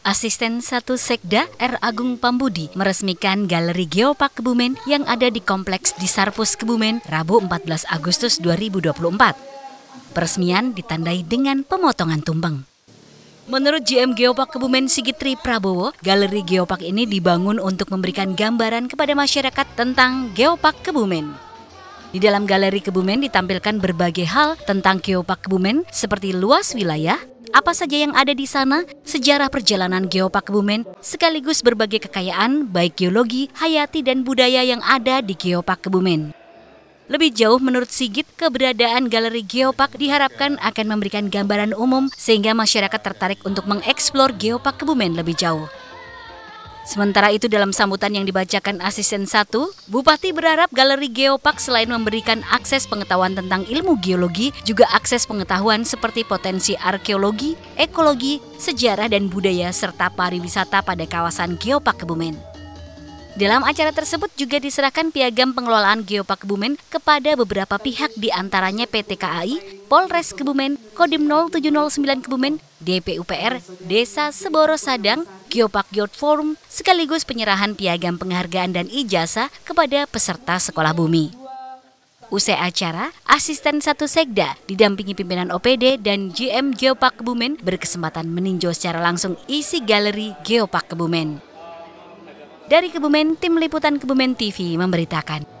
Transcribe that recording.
Asisten Satu Sekda R. Agung Pambudi meresmikan Galeri Geopark Kebumen yang ada di Kompleks Disarpus Kebumen Rabu 14 Agustus 2024. Peresmian ditandai dengan pemotongan tumpeng. Menurut GM Geopark Kebumen Sigitri Prabowo, Galeri Geopark ini dibangun untuk memberikan gambaran kepada masyarakat tentang Geopark Kebumen. Di dalam galeri Kebumen ditampilkan berbagai hal tentang Geopark Kebumen seperti luas wilayah, apa saja yang ada di sana, sejarah perjalanan Geopark Kebumen, sekaligus berbagai kekayaan baik geologi, hayati, dan budaya yang ada di Geopark Kebumen. Lebih jauh menurut Sigit, keberadaan galeri Geopark diharapkan akan memberikan gambaran umum sehingga masyarakat tertarik untuk mengeksplor Geopark Kebumen lebih jauh. Sementara itu dalam sambutan yang dibacakan asisten 1, Bupati berharap Galeri Geopark selain memberikan akses pengetahuan tentang ilmu geologi, juga akses pengetahuan seperti potensi arkeologi, ekologi, sejarah dan budaya serta pariwisata pada kawasan Geopark Kebumen. Dalam acara tersebut juga diserahkan piagam pengelolaan Geopark Kebumen kepada beberapa pihak di antaranya PT KAI, Polres Kebumen, Kodim 0709 Kebumen, DPUPR, Desa Seboro Sadang, Geopark Youth Forum, sekaligus penyerahan piagam penghargaan dan ijazah kepada peserta sekolah bumi. Usai acara, asisten satu sekda didampingi pimpinan OPD dan GM Geopark Kebumen berkesempatan meninjau secara langsung isi galeri Geopark Kebumen. Dari Kebumen, tim liputan Kebumen TV memberitakan.